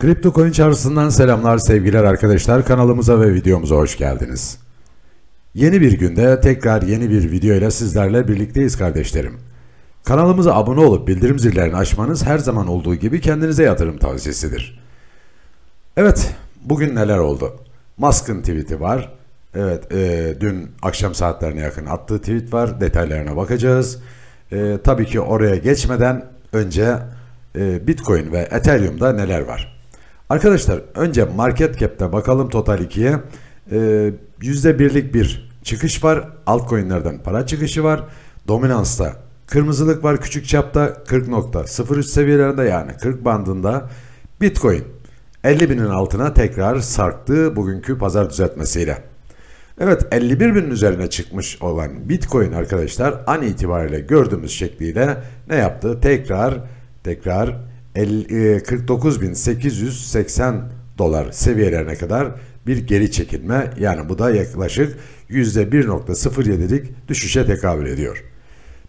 Kripto Coin Çarşısından selamlar sevgiler arkadaşlar kanalımıza ve videomuza hoş geldiniz. Yeni bir günde tekrar yeni bir video ile sizlerle birlikteyiz kardeşlerim. Kanalımıza abone olup bildirim zillerini açmanız her zaman olduğu gibi kendinize yatırım tavsiyesidir. Evet bugün neler oldu? Musk'ın tweet'i var. Evet e, dün akşam saatlerine yakın attığı tweet var detaylarına bakacağız. E, tabii ki oraya geçmeden önce e, Bitcoin ve Ethereum'da neler var? Arkadaşlar önce market cap'te bakalım total 2'ye. Ee, %1'lik bir çıkış var. Altcoin'lerden para çıkışı var. Dominansta kırmızılık var küçük çapta 40.03 seviyelerinde yani 40 bandında. Bitcoin 50 binin altına tekrar sarktı bugünkü pazar düzeltmesiyle. Evet 51 binin üzerine çıkmış olan Bitcoin arkadaşlar an itibariyle gördüğümüz şekliyle ne yaptı? Tekrar tekrar 49.880 e, dolar seviyelerine kadar bir geri çekilme yani bu da yaklaşık %1.07'lik düşüşe tekabül ediyor.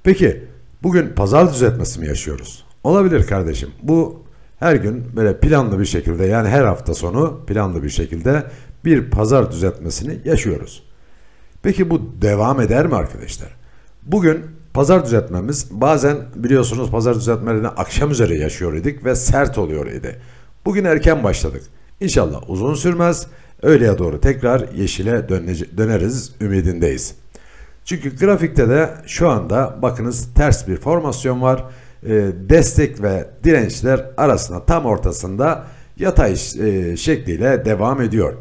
Peki bugün pazar düzeltmesi mi yaşıyoruz? Olabilir kardeşim. Bu her gün böyle planlı bir şekilde yani her hafta sonu planlı bir şekilde bir pazar düzeltmesini yaşıyoruz. Peki bu devam eder mi arkadaşlar? Bugün Pazar düzeltmemiz bazen biliyorsunuz pazar düzeltmelerini akşam üzere yaşıyor idik ve sert oluyor idi. Bugün erken başladık. İnşallah uzun sürmez. Öğleye doğru tekrar yeşile döneriz ümidindeyiz. Çünkü grafikte de şu anda bakınız ters bir formasyon var. E, destek ve dirençler arasında tam ortasında yatay e, şekliyle devam ediyor.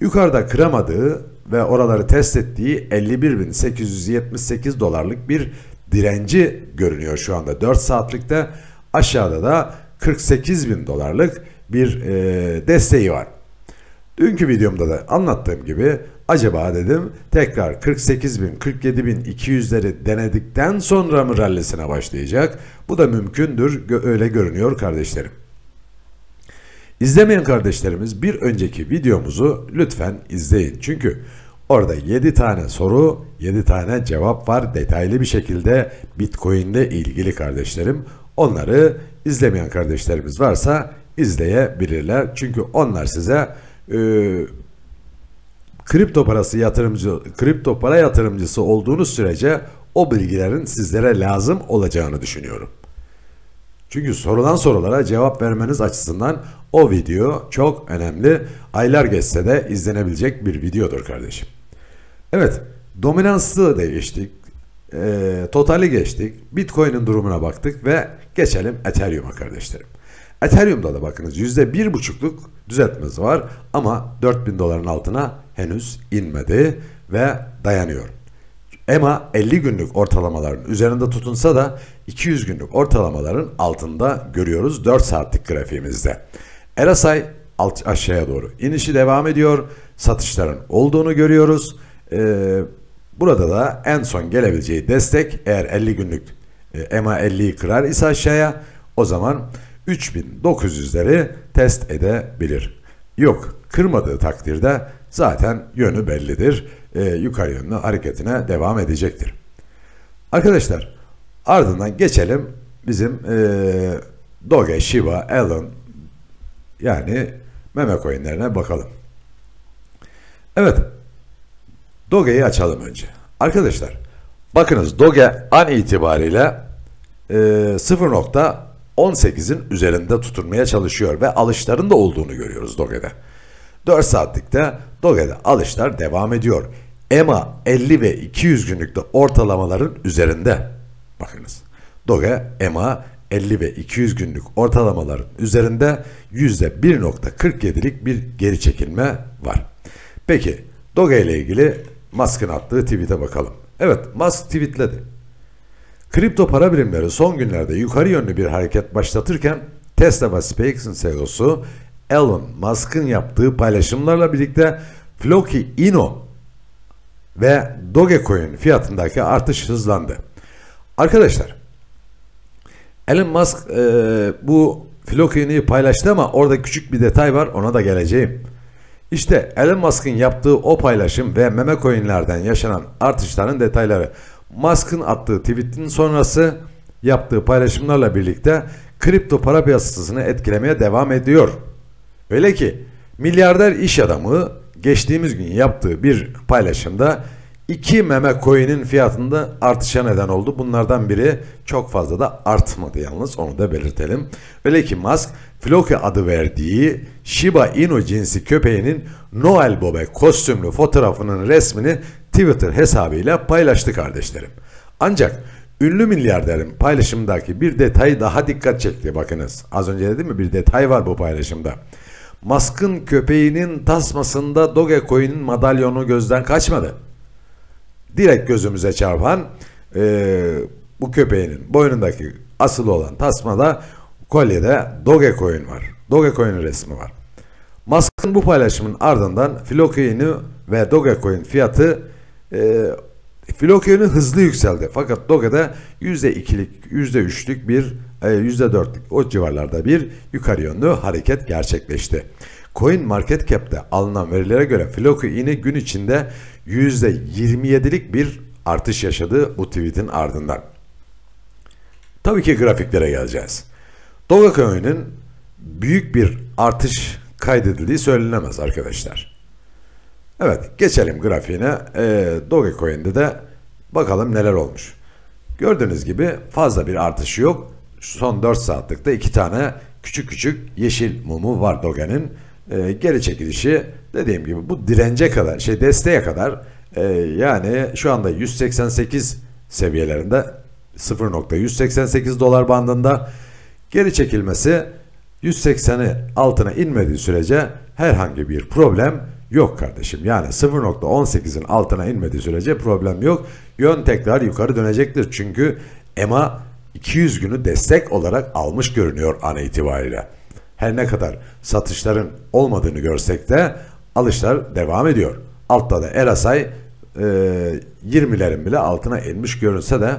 Yukarıda kıramadığı ve oraları test ettiği 51.878 dolarlık bir direnci görünüyor şu anda 4 saatlikte. Aşağıda da 48 bin dolarlık bir e, desteği var. Dünkü videomda da anlattığım gibi acaba dedim tekrar 48 bin 47 bin 200'leri denedikten sonra mı rallisine başlayacak? Bu da mümkündür öyle görünüyor kardeşlerim. İzlemeyen kardeşlerimiz bir önceki videomuzu lütfen izleyin. Çünkü Orada 7 tane soru, 7 tane cevap var detaylı bir şekilde Bitcoin'le ilgili kardeşlerim. Onları izlemeyen kardeşlerimiz varsa izleyebilirler. Çünkü onlar size e, kripto parası yatırımcı, kripto para yatırımcısı olduğunuz sürece o bilgilerin sizlere lazım olacağını düşünüyorum. Çünkü sorulan sorulara cevap vermeniz açısından o video çok önemli. Aylar geçse de izlenebilecek bir videodur kardeşim. Evet, dominansı da geçtik. E, totali geçtik. Bitcoin'in durumuna baktık ve geçelim Ethereum'a kardeşlerim. Ethereum'da da bakınız yüzde bir buçukluk düzeltmesi var ama 4000 doların altına henüz inmedi ve dayanıyor. EMA 50 günlük ortalamaların üzerinde tutunsa da 200 günlük ortalamaların altında görüyoruz 4 saatlik grafiğimizde. Erasay alt aşağıya doğru inişi devam ediyor. Satışların olduğunu görüyoruz. E, burada da en son gelebileceği destek eğer 50 günlük e, EMA 50'yi kırar ise aşağıya o zaman 3900'leri test edebilir. Yok kırmadığı takdirde zaten yönü bellidir. E, yukarı yönlü hareketine devam edecektir. Arkadaşlar ardından geçelim bizim e, Doge, Shiba, Allen yani meme coinlerine bakalım. Evet Doge'yi açalım önce. Arkadaşlar bakınız Doge an itibariyle e, 0.18'in üzerinde tutunmaya çalışıyor ve alışların da olduğunu görüyoruz Doge'de. 4 saatlikte Doge'de alışlar devam ediyor. EMA 50 ve 200 günlükte ortalamaların üzerinde. Bakınız Doge EMA 50 ve 200 günlük ortalamaların üzerinde %1.47'lik bir geri çekilme var. Peki Doge ile ilgili Musk'ın attığı tweet'e bakalım. Evet Musk tweetledi. Kripto para birimleri son günlerde yukarı yönlü bir hareket başlatırken Tesla ve SpaceX'in CEO'su Elon Musk'ın yaptığı paylaşımlarla birlikte Floki Ino ve Dogecoin fiyatındaki artış hızlandı. Arkadaşlar Elon Musk e, bu Floki'ni paylaştı ama orada küçük bir detay var ona da geleceğim. İşte Elon Musk'ın yaptığı o paylaşım ve meme coinlerden yaşanan artışların detayları. Musk'ın attığı tweetin sonrası yaptığı paylaşımlarla birlikte kripto para piyasasını etkilemeye devam ediyor. Öyle ki milyarder iş adamı geçtiğimiz gün yaptığı bir paylaşımda İki meme koyunun fiyatında artışa neden oldu. Bunlardan biri çok fazla da artmadı yalnız onu da belirtelim. Öyle ki Musk Floki adı verdiği Shiba Inu cinsi köpeğinin Noel Bobe kostümlü fotoğrafının resmini Twitter hesabıyla paylaştı kardeşlerim. Ancak ünlü milyarderin paylaşımdaki bir detay daha dikkat çekti bakınız. Az önce dedim mi bir detay var bu paylaşımda. Musk'ın köpeğinin tasmasında Dogecoin'in madalyonu gözden kaçmadı direkt gözümüze çarpan e, bu köpeğinin boynundaki asıl olan tasmada kolyede Dogecoin var. Dogecoin resmi var. Musk'ın bu paylaşımın ardından Filocoin'i ve Dogecoin fiyatı e, Filocoin'i hızlı yükseldi. Fakat Doge'de %2'lik, %3'lük bir %4'lük e, o civarlarda bir yukarı yönlü hareket gerçekleşti. Coin Market Cap'te alınan verilere göre Floki yine gün içinde %27'lik bir artış yaşadı bu tweetin ardından. Tabii ki grafiklere geleceğiz. Dogecoin'in büyük bir artış kaydedildiği söylenemez arkadaşlar. Evet geçelim grafiğine. E, Dogecoin'de de bakalım neler olmuş. Gördüğünüz gibi fazla bir artış yok. Son 4 saatlikte 2 tane küçük küçük yeşil mumu var Doge'nin e, geri çekilişi dediğim gibi bu dirence kadar şey desteğe kadar e, yani şu anda 188 seviyelerinde 0.188 dolar bandında geri çekilmesi 180'i altına inmediği sürece herhangi bir problem yok kardeşim. Yani 0.18'in altına inmediği sürece problem yok. Yön tekrar yukarı dönecektir. Çünkü EMA 200 günü destek olarak almış görünüyor an itibariyle. Her ne kadar satışların olmadığını görsek de alışlar devam ediyor. Altta da Erasay e, 20'lerin bile altına inmiş görünse de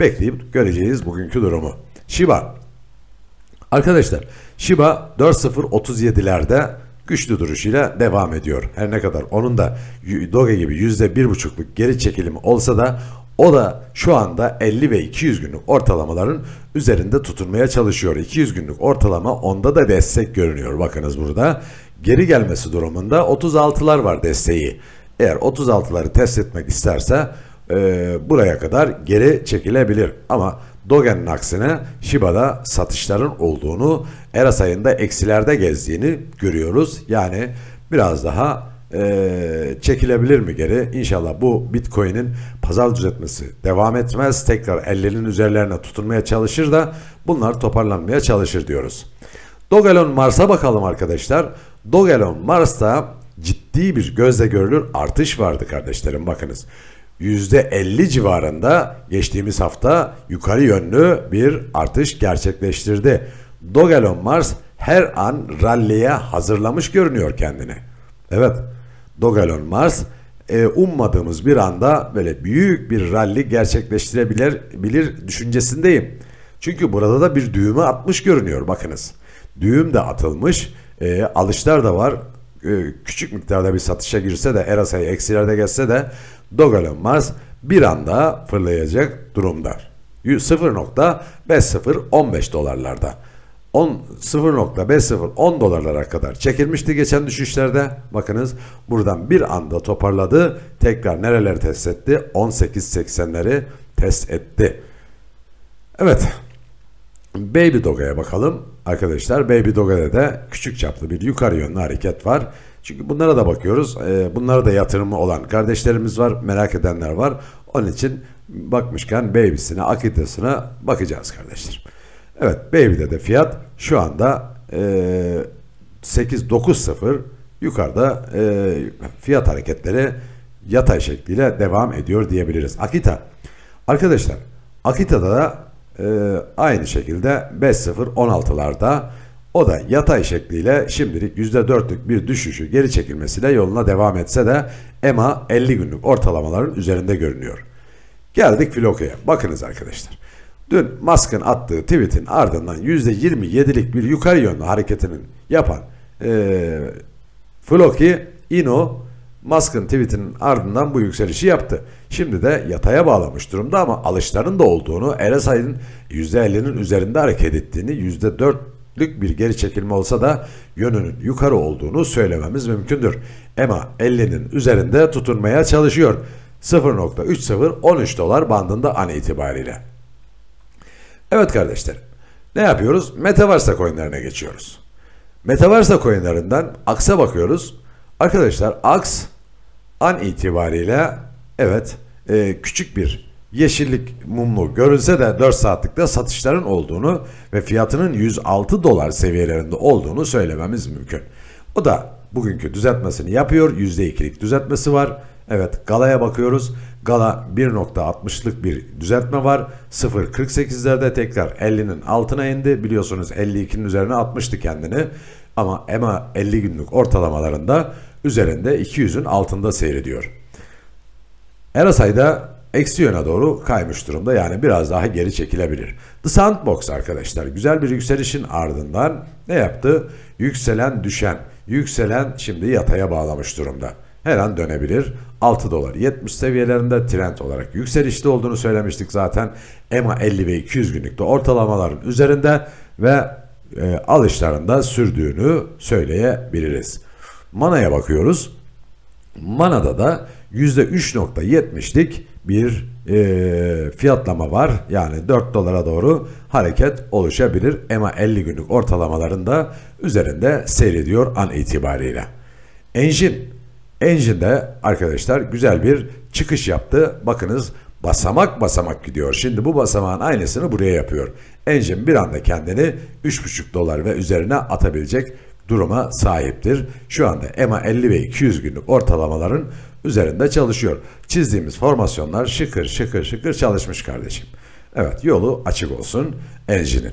bekleyip göreceğiz bugünkü durumu. Shiba Arkadaşlar Shiba 4.037'lerde güçlü duruşuyla devam ediyor. Her ne kadar onun da Doge gibi %1.5'luk geri çekilimi olsa da o da şu anda 50 ve 200 günlük ortalamaların üzerinde tutunmaya çalışıyor. 200 günlük ortalama onda da destek görünüyor. Bakınız burada geri gelmesi durumunda 36'lar var desteği. Eğer 36'ları test etmek isterse e, buraya kadar geri çekilebilir. Ama Dogen'in aksine Shiba'da satışların olduğunu, Eras ayında eksilerde gezdiğini görüyoruz. Yani biraz daha e, çekilebilir mi geri? İnşallah bu Bitcoin'in pazar düzeltmesi devam etmez. Tekrar ellerinin üzerlerine tutunmaya çalışır da bunlar toparlanmaya çalışır diyoruz. Dogelon Mars'a bakalım arkadaşlar. Dogelon Mars'ta ciddi bir gözle görülür artış vardı kardeşlerim bakınız. %50 civarında geçtiğimiz hafta yukarı yönlü bir artış gerçekleştirdi. Dogelon Mars her an ralliye hazırlamış görünüyor kendini. Evet Dogalon Mars e, ummadığımız bir anda böyle büyük bir ralli gerçekleştirebilir bilir düşüncesindeyim. Çünkü burada da bir düğümü atmış görünüyor bakınız. Düğüm de atılmış, e, alışlar da var. E, küçük miktarda bir satışa girse de Erasa'yı eksilerde geçse de Dogalon Mars bir anda fırlayacak durumda. 0.5015 dolarlarda. 10 0.50 10 dolarlara kadar çekilmişti geçen düşüşlerde. Bakınız buradan bir anda toparladı. Tekrar nereleri test etti? 18.80'leri test etti. Evet. Baby Doga'ya bakalım. Arkadaşlar Baby Doga'da da küçük çaplı bir yukarı yönlü hareket var. Çünkü bunlara da bakıyoruz. Ee, bunlara da yatırımı olan kardeşlerimiz var. Merak edenler var. Onun için bakmışken Baby'sine, Akita'sına bakacağız kardeşlerim. Evet Beyblade de fiyat şu anda e, 8-9-0 yukarıda e, fiyat hareketleri yatay şekliyle devam ediyor diyebiliriz. Akita. Arkadaşlar Akita'da da e, aynı şekilde 5-0-16'larda o da yatay şekliyle şimdilik %4'lük bir düşüşü geri çekilmesiyle yoluna devam etse de EMA 50 günlük ortalamaların üzerinde görünüyor. Geldik Filoko'ya. Bakınız arkadaşlar. Dün Musk'ın attığı tweetin ardından %27'lik bir yukarı yönlü hareketinin yapan e, Floki Ino Musk'ın tweetinin ardından bu yükselişi yaptı. Şimdi de yataya bağlamış durumda ama alışların da olduğunu, RSI'nin %50'nin üzerinde hareket ettiğini, %4'lük bir geri çekilme olsa da yönünün yukarı olduğunu söylememiz mümkündür. EMA 50'nin üzerinde tutunmaya çalışıyor. 0.30-13 dolar bandında an itibariyle. Evet kardeşlerim. Ne yapıyoruz? Metaverse coinlerine geçiyoruz. Metaverse coinlerinden AX'a bakıyoruz. Arkadaşlar AX an itibariyle evet e, küçük bir yeşillik mumlu görünse de 4 saatlikte satışların olduğunu ve fiyatının 106 dolar seviyelerinde olduğunu söylememiz mümkün. O da bugünkü düzeltmesini yapıyor. %2'lik düzeltmesi var. Evet galaya bakıyoruz. Gala 1.60'lık bir düzeltme var. 0.48'lerde tekrar 50'nin altına indi. Biliyorsunuz 52'nin üzerine atmıştı kendini. Ama EMA 50 günlük ortalamalarında üzerinde 200'ün altında seyrediyor. da eksi yöne doğru kaymış durumda yani biraz daha geri çekilebilir. The Sandbox arkadaşlar güzel bir yükselişin ardından ne yaptı? Yükselen düşen, yükselen şimdi yataya bağlamış durumda her an dönebilir. 6 dolar 70 seviyelerinde trend olarak yükselişte olduğunu söylemiştik zaten. EMA 50 ve 200 günlükte ortalamaların üzerinde ve e, alışlarında sürdüğünü söyleyebiliriz. Mana'ya bakıyoruz. Mana'da da %3.70'lik bir e, fiyatlama var. Yani 4 dolara doğru hareket oluşabilir. EMA 50 günlük ortalamalarında üzerinde seyrediyor an itibariyle. Enjin de arkadaşlar güzel bir çıkış yaptı. Bakınız basamak basamak gidiyor. Şimdi bu basamağın aynısını buraya yapıyor. Engine bir anda kendini 3,5 dolar ve üzerine atabilecek duruma sahiptir. Şu anda EMA 50 ve 200 günlük ortalamaların üzerinde çalışıyor. Çizdiğimiz formasyonlar şıkır şıkır şıkır çalışmış kardeşim. Evet yolu açık olsun Engine'in.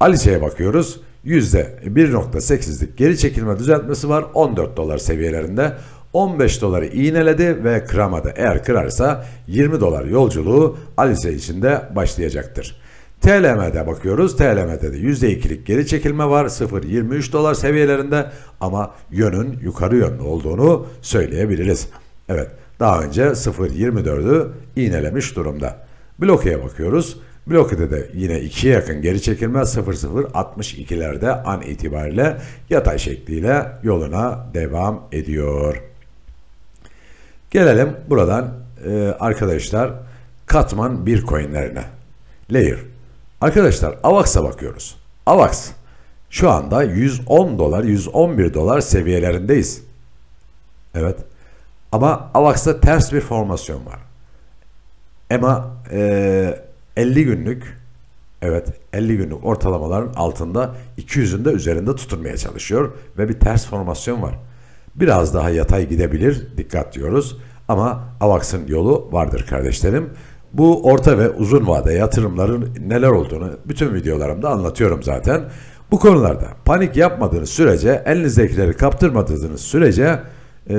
Alice'ye bakıyoruz. %1.8'lik geri çekilme düzeltmesi var. 14 dolar seviyelerinde. 15 doları iğneledi ve kıramadı. Eğer kırarsa 20 dolar yolculuğu Alice için de başlayacaktır. TLM'de bakıyoruz. TLM'de de %2'lik geri çekilme var. 0.23 dolar seviyelerinde ama yönün yukarı yönlü olduğunu söyleyebiliriz. Evet daha önce 0.24'ü iğnelemiş durumda. Bloke'ye bakıyoruz. Bloke'de de yine 2'ye yakın geri çekilme 0062'lerde an itibariyle yatay şekliyle yoluna devam ediyor. Gelelim buradan e, arkadaşlar katman bitcoinlerine. Layer. Arkadaşlar AVAX'a bakıyoruz. AVAX şu anda 110 dolar 111 dolar seviyelerindeyiz. Evet. Ama AVAX'ta ters bir formasyon var. EMA e, 50 günlük evet 50 günlük ortalamaların altında 200'ün de üzerinde tutunmaya çalışıyor ve bir ters formasyon var. Biraz daha yatay gidebilir, dikkat diyoruz. Ama AVAX'ın yolu vardır kardeşlerim. Bu orta ve uzun vade yatırımların neler olduğunu bütün videolarımda anlatıyorum zaten. Bu konularda panik yapmadığınız sürece, elinizdekileri kaptırmadığınız sürece e,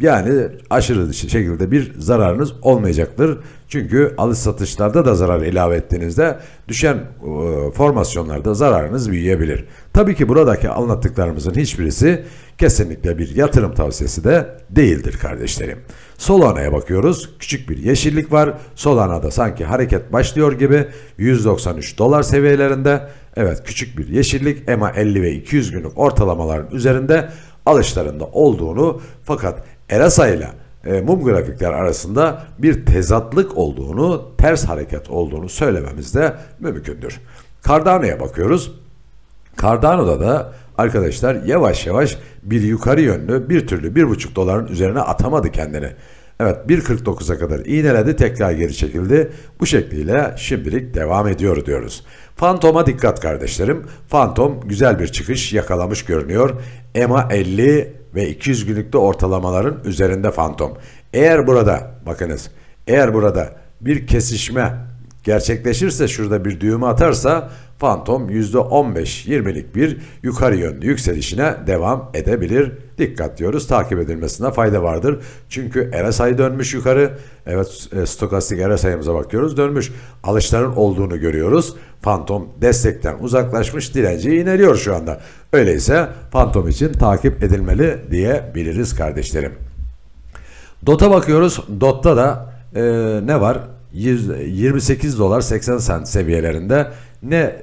yani aşırı şekilde bir zararınız olmayacaktır. Çünkü alış satışlarda da zarar ilave ettiğinizde düşen e, formasyonlarda zararınız büyüyebilir. Tabii ki buradaki anlattıklarımızın hiçbirisi kesinlikle bir yatırım tavsiyesi de değildir kardeşlerim. Solana'ya bakıyoruz. Küçük bir yeşillik var. Solana'da sanki hareket başlıyor gibi 193 dolar seviyelerinde. Evet küçük bir yeşillik EMA 50 ve 200 günlük ortalamaların üzerinde alışlarında olduğunu fakat Erasa ile e, mum grafikler arasında bir tezatlık olduğunu, ters hareket olduğunu söylememiz de mümkündür. Cardano'ya bakıyoruz. Cardano'da da Arkadaşlar yavaş yavaş bir yukarı yönlü bir türlü bir buçuk doların üzerine atamadı kendini. Evet 1.49'a kadar iğneledi tekrar geri çekildi. Bu şekliyle şimdilik devam ediyor diyoruz. Fantom'a dikkat kardeşlerim. Fantom güzel bir çıkış yakalamış görünüyor. EMA 50 ve 200 günlükte ortalamaların üzerinde Fantom. Eğer burada bakınız eğer burada bir kesişme gerçekleşirse şurada bir düğümü atarsa fantom %15-20'lik bir yukarı yönlü yükselişine devam edebilir. Dikkat diyoruz takip edilmesine fayda vardır. Çünkü RSI dönmüş yukarı. Evet e, stokastik RSI'mize bakıyoruz dönmüş. Alışların olduğunu görüyoruz. Fantom destekten uzaklaşmış direnci ineriyor şu anda. Öyleyse fantom için takip edilmeli diyebiliriz kardeşlerim. DOT'a bakıyoruz. DOT'ta da e, ne var? 28 dolar 80 sent seviyelerinde ne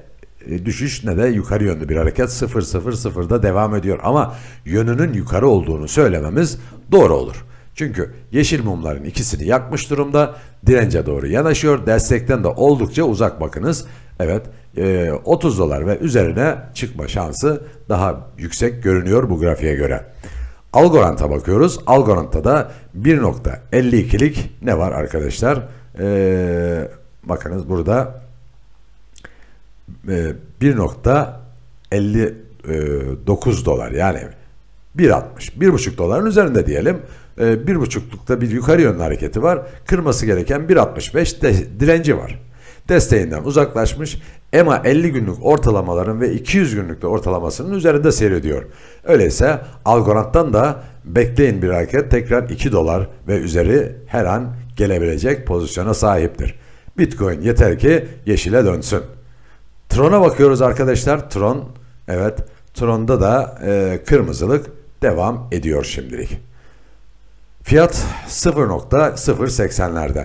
e, düşüş ne de yukarı yönlü bir hareket 0.00'da devam ediyor. Ama yönünün yukarı olduğunu söylememiz doğru olur. Çünkü yeşil mumların ikisini yakmış durumda dirence doğru yanaşıyor. Destekten de oldukça uzak bakınız. Evet 30 e, dolar ve üzerine çıkma şansı daha yüksek görünüyor bu grafiğe göre. Algorant'a bakıyoruz. Algorant'ta da 1.52'lik ne var arkadaşlar? e, bakınız burada e, 1.59 dolar yani 1.60 1.5 doların üzerinde diyelim e, bir buçuklukta bir yukarı yönlü hareketi var. Kırması gereken 1.65 direnci var. Desteğinden uzaklaşmış EMA 50 günlük ortalamaların ve 200 günlük de ortalamasının üzerinde seyrediyor. Öyleyse Algorand'dan da bekleyin bir hareket tekrar 2 dolar ve üzeri her an gelebilecek pozisyona sahiptir. Bitcoin yeter ki yeşile dönsün. Tron'a bakıyoruz arkadaşlar. Tron, evet Tron'da da e, kırmızılık devam ediyor şimdilik. Fiyat 0.080'lerde.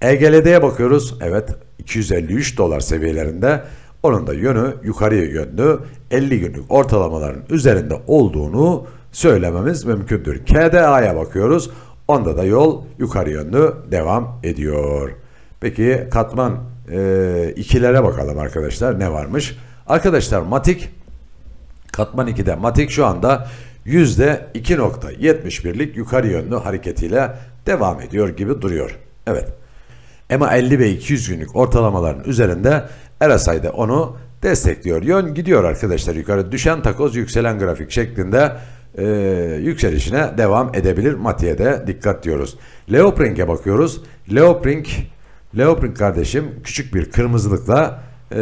EGLD'ye bakıyoruz. Evet 253 dolar seviyelerinde. Onun da yönü yukarıya yönlü 50 günlük ortalamaların üzerinde olduğunu söylememiz mümkündür. KDA'ya bakıyoruz. Onda da yol yukarı yönlü devam ediyor. Peki katman e, ikilere bakalım arkadaşlar ne varmış. Arkadaşlar matik katman 2'de matik şu anda %2.71'lik yukarı yönlü hareketiyle devam ediyor gibi duruyor. Evet. EMA 50 ve 200 günlük ortalamaların üzerinde RSI de onu destekliyor. Yön gidiyor arkadaşlar yukarı. Düşen takoz yükselen grafik şeklinde e, yükselişine devam edebilir. Mati'ye de dikkat diyoruz. Leoprink'e bakıyoruz. Leoprink, Leoprink kardeşim küçük bir kırmızılıkla e,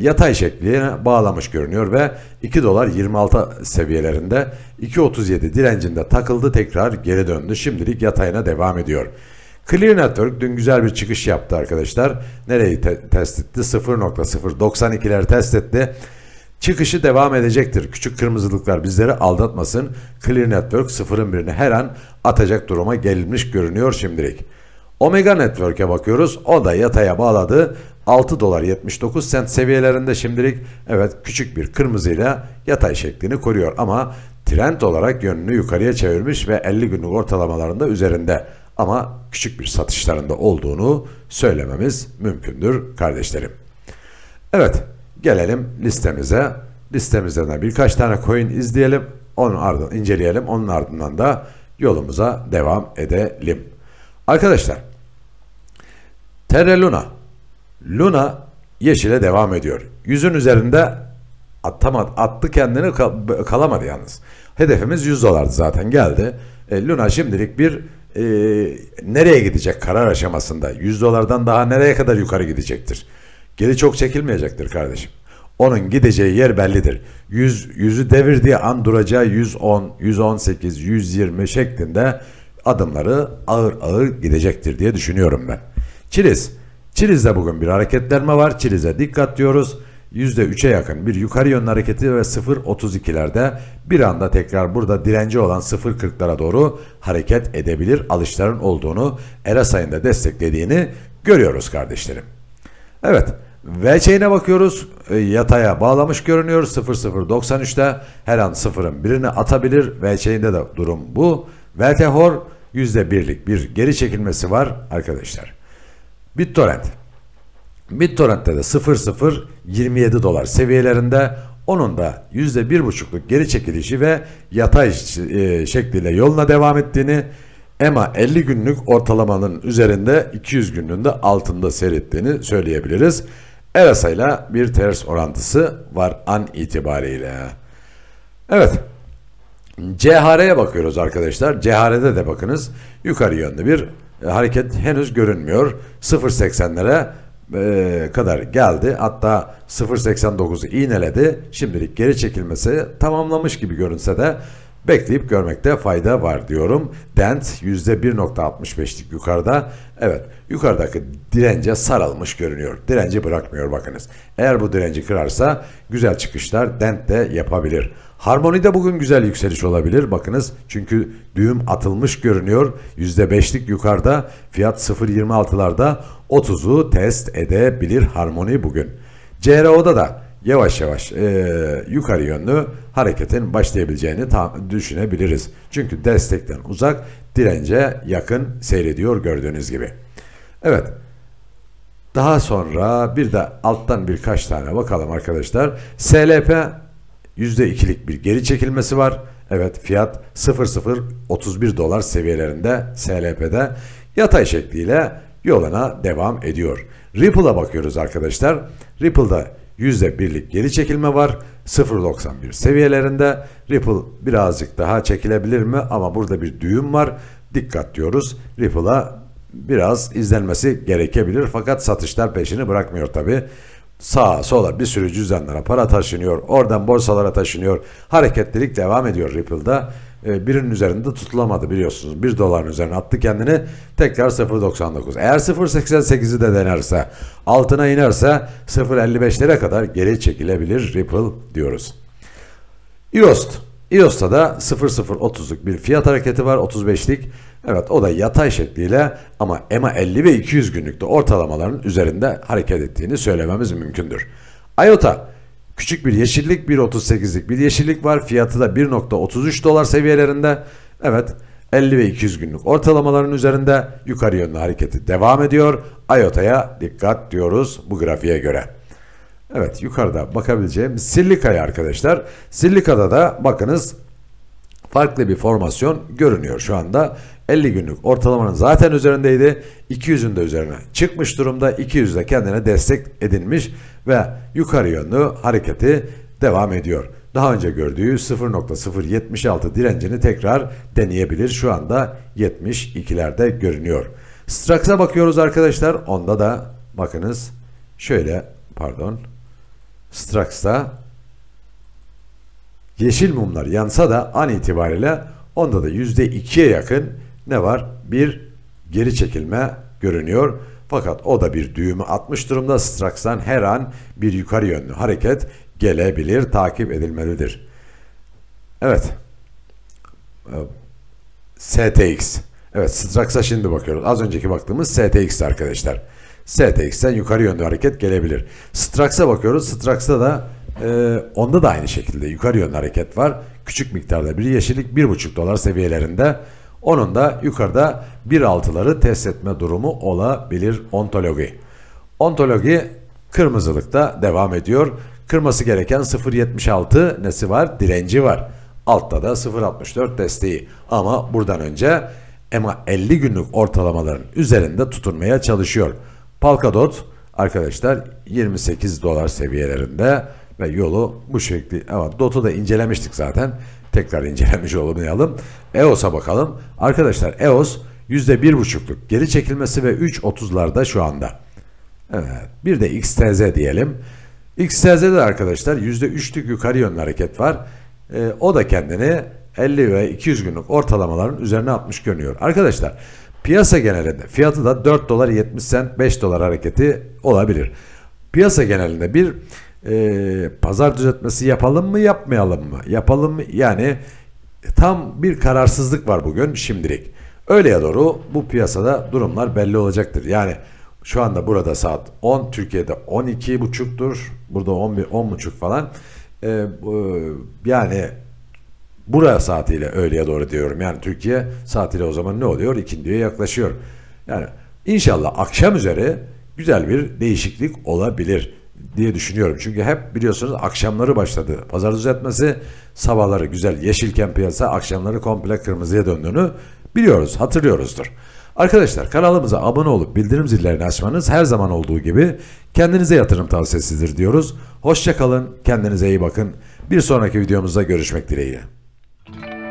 yatay şekline bağlamış görünüyor ve 2 dolar 26 seviyelerinde 2.37 direncinde takıldı tekrar geri döndü. Şimdilik yatayına devam ediyor. Clear Network dün güzel bir çıkış yaptı arkadaşlar. Nereyi te test etti? 0.092'ler test etti. Çıkışı devam edecektir. Küçük kırmızılıklar bizleri aldatmasın. Clear Network sıfırın birini her an atacak duruma gelmiş görünüyor şimdilik. Omega Network'e bakıyoruz. O da yataya bağladı. 6 dolar 79 sent seviyelerinde şimdilik evet küçük bir kırmızıyla yatay şeklini koruyor ama trend olarak yönünü yukarıya çevirmiş ve 50 günlük ortalamalarında üzerinde ama küçük bir satışlarında olduğunu söylememiz mümkündür kardeşlerim. Evet Gelelim listemize. Listemizden de birkaç tane coin izleyelim. Onun ardından inceleyelim. Onun ardından da yolumuza devam edelim. Arkadaşlar Terra Luna Luna yeşile devam ediyor. Yüzün üzerinde attamadı, attı kendini kalamadı yalnız. Hedefimiz 100 dolardı zaten geldi. E, Luna şimdilik bir e, nereye gidecek karar aşamasında. 100 dolardan daha nereye kadar yukarı gidecektir? Geri çok çekilmeyecektir kardeşim. Onun gideceği yer bellidir. 100, yüzü devirdiği an duracağı 110, 118, 120 şeklinde adımları ağır ağır gidecektir diye düşünüyorum ben. Çiliz. Çiliz'de bugün bir hareketlenme var. Çiliz'e dikkat diyoruz. %3'e yakın bir yukarı yönlü hareketi ve 0.32'lerde bir anda tekrar burada direnci olan 0.40'lara doğru hareket edebilir alışların olduğunu Erasay'ın da desteklediğini görüyoruz kardeşlerim. Evet. Velçeğine bakıyoruz. E, yataya bağlamış görünüyor. 0093'te her an sıfırın birini atabilir. Velçeğinde de durum bu. Veltehor %1'lik bir geri çekilmesi var arkadaşlar. BitTorrent. BitTorrent'te de 00 dolar seviyelerinde onun da %1,5'luk geri çekilişi ve yatay e, şekliyle yoluna devam ettiğini EMA 50 günlük ortalamanın üzerinde 200 günlüğünde altında seyrettiğini söyleyebiliriz. ERASA ile bir ters orantısı var an itibariyle. Evet. CHR'ye bakıyoruz arkadaşlar. CHR'de de bakınız yukarı yönlü bir e, hareket henüz görünmüyor. 0.80'lere e, kadar geldi. Hatta 0.89'u iğneledi. Şimdilik geri çekilmesi tamamlamış gibi görünse de Bekleyip görmekte fayda var diyorum. Dent %1.65'lik yukarıda. Evet yukarıdaki dirence sarılmış görünüyor. Direnci bırakmıyor bakınız. Eğer bu direnci kırarsa güzel çıkışlar dent de yapabilir. Harmoni de bugün güzel yükseliş olabilir. Bakınız çünkü düğüm atılmış görünüyor. %5'lik yukarıda fiyat 0.26'larda 30'u test edebilir harmoni bugün. CRO'da da yavaş yavaş e, yukarı yönlü hareketin başlayabileceğini düşünebiliriz. Çünkü destekten uzak, dirence yakın seyrediyor gördüğünüz gibi. Evet. Daha sonra bir de alttan birkaç tane bakalım arkadaşlar. SLP %2'lik bir geri çekilmesi var. Evet fiyat 0031 dolar seviyelerinde SLP'de yatay şekliyle yoluna devam ediyor. Ripple'a bakıyoruz arkadaşlar. Ripple'da %1'lik geri çekilme var. 0.91 seviyelerinde Ripple birazcık daha çekilebilir mi? Ama burada bir düğüm var. Dikkat diyoruz. Ripple'a biraz izlenmesi gerekebilir. Fakat satışlar peşini bırakmıyor tabi. Sağa sola bir sürü cüzdanlara para taşınıyor. Oradan borsalara taşınıyor. Hareketlilik devam ediyor Ripple'da. Ee, birinin üzerinde tutulamadı biliyorsunuz. 1 doların üzerine attı kendini tekrar 0.99. Eğer 0.88'i de denerse altına inerse 0.55'lere kadar geri çekilebilir Ripple diyoruz. EOS EOS'ta da 0.030'luk bir fiyat hareketi var 35'lik. Evet o da yatay şekliyle ama EMA 50 ve 200 günlükte ortalamaların üzerinde hareket ettiğini söylememiz mümkündür. IOTA Küçük bir yeşillik 1.38'lik bir yeşillik var. Fiyatı da 1.33 dolar seviyelerinde. Evet 50 ve 200 günlük ortalamaların üzerinde yukarı yönlü hareketi devam ediyor. IOTA'ya dikkat diyoruz bu grafiğe göre. Evet yukarıda bakabileceğimiz Sillika'ya arkadaşlar. Sillika'da da bakınız farklı bir formasyon görünüyor şu anda. 50 günlük ortalamanın zaten üzerindeydi. 200'ün de üzerine çıkmış durumda. 200'de kendine destek edinmiş ve yukarı yönlü hareketi devam ediyor. Daha önce gördüğü 0.076 direncini tekrar deneyebilir. Şu anda 72'lerde görünüyor. Strax'a bakıyoruz arkadaşlar. Onda da bakınız şöyle pardon Strax'ta yeşil mumlar yansa da an itibariyle onda da %2'ye yakın ne var? Bir geri çekilme görünüyor. Fakat o da bir düğümü atmış durumda Strax'tan her an bir yukarı yönlü hareket gelebilir, takip edilmelidir. Evet. Ee, STX. Evet Strax'a şimdi bakıyoruz. Az önceki baktığımız STX arkadaşlar. STX'ten yukarı yönlü hareket gelebilir. Strax'a bakıyoruz. Strax'ta da e, onda da aynı şekilde yukarı yönlü hareket var. Küçük miktarda bir yeşillik 1,5 dolar seviyelerinde onun da yukarıda bir altıları test etme durumu olabilir ontoloji. Ontoloji kırmızılıkta devam ediyor. Kırması gereken 0.76 nesi var? Direnci var. Altta da 0.64 desteği. Ama buradan önce EMA 50 günlük ortalamaların üzerinde tutunmaya çalışıyor. Polkadot arkadaşlar 28 dolar seviyelerinde ve yolu bu şekilde ama Dot'u da incelemiştik zaten. Tekrar incelemiş olmayalım. EOS'a bakalım. Arkadaşlar EOS %1.5'luk geri çekilmesi ve 3.30'larda şu anda. Evet. Bir de XTZ diyelim. XTZ'de arkadaşlar %3'lük yukarı yönlü hareket var. E, o da kendini 50 ve 200 günlük ortalamaların üzerine atmış görünüyor. Arkadaşlar piyasa genelinde fiyatı da 4 dolar 70 sent 5 dolar hareketi olabilir. Piyasa genelinde bir e, pazar düzeltmesi yapalım mı yapmayalım mı? Yapalım mı? Yani tam bir kararsızlık var bugün şimdilik. Öğleye doğru bu piyasada durumlar belli olacaktır. Yani şu anda burada saat 10 Türkiye'de 12 buçuktur Burada 11 10 buçuk falan. Ee, yani buraya saatiyle öğleye doğru diyorum. Yani Türkiye saatiyle o zaman ne oluyor? İkindiye yaklaşıyor. Yani inşallah akşam üzeri güzel bir değişiklik olabilir diye düşünüyorum. Çünkü hep biliyorsunuz akşamları başladı. Pazar düzeltmesi sabahları güzel yeşilken piyasa akşamları komple kırmızıya döndüğünü biliyoruz, hatırlıyoruzdur. Arkadaşlar kanalımıza abone olup bildirim zillerini açmanız her zaman olduğu gibi kendinize yatırım tavsiyesidir diyoruz. Hoşçakalın, kendinize iyi bakın. Bir sonraki videomuzda görüşmek dileğiyle.